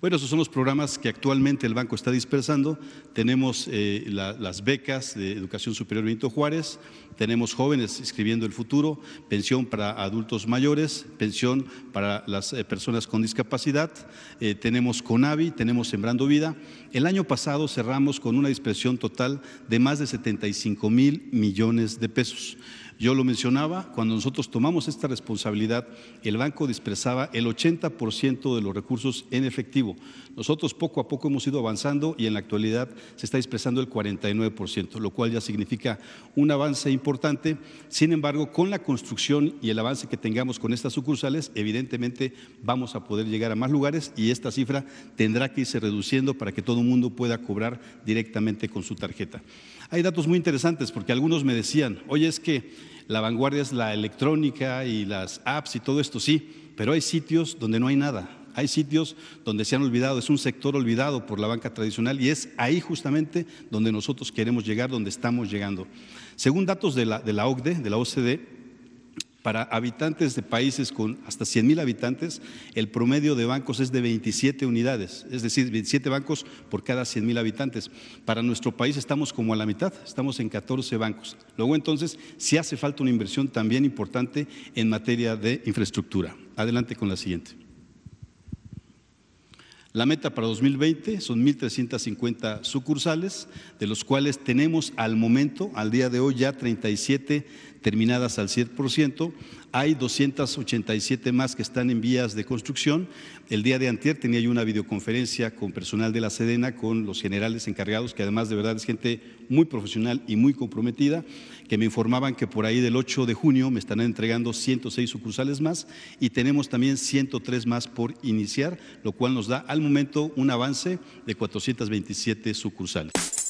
Bueno, esos son los programas que actualmente el banco está dispersando. Tenemos eh, las becas de Educación Superior Benito Juárez, tenemos jóvenes escribiendo el futuro, pensión para adultos mayores, pensión para las eh, personas con discapacidad, eh, tenemos CONAVI, tenemos Sembrando Vida. El año pasado cerramos con una dispersión total de más de 75 mil millones de pesos. Yo lo mencionaba, cuando nosotros tomamos esta responsabilidad, el banco dispersaba el 80% de los recursos en efectivo. Nosotros poco a poco hemos ido avanzando y en la actualidad se está dispersando el 49%, lo cual ya significa un avance importante. Sin embargo, con la construcción y el avance que tengamos con estas sucursales, evidentemente vamos a poder llegar a más lugares y esta cifra tendrá que irse reduciendo para que todo el mundo pueda cobrar directamente con su tarjeta. Hay datos muy interesantes porque algunos me decían, oye, es que la vanguardia es la electrónica y las apps y todo esto, sí, pero hay sitios donde no hay nada. Hay sitios donde se han olvidado, es un sector olvidado por la banca tradicional y es ahí justamente donde nosotros queremos llegar, donde estamos llegando. Según datos de la, OCDE, de la OCDE, para habitantes de países con hasta 100 mil habitantes, el promedio de bancos es de 27 unidades, es decir, 27 bancos por cada 100 mil habitantes. Para nuestro país estamos como a la mitad, estamos en 14 bancos. Luego entonces, sí hace falta una inversión también importante en materia de infraestructura. Adelante con la siguiente. La meta para 2020 son 1.350 sucursales, de los cuales tenemos al momento, al día de hoy, ya 37 terminadas al 7%. Hay 287 más que están en vías de construcción. El día de antier tenía yo una videoconferencia con personal de la Sedena, con los generales encargados, que además de verdad es gente muy profesional y muy comprometida, que me informaban que por ahí del 8 de junio me estarán entregando 106 sucursales más y tenemos también 103 más por iniciar, lo cual nos da al momento un avance de 427 sucursales.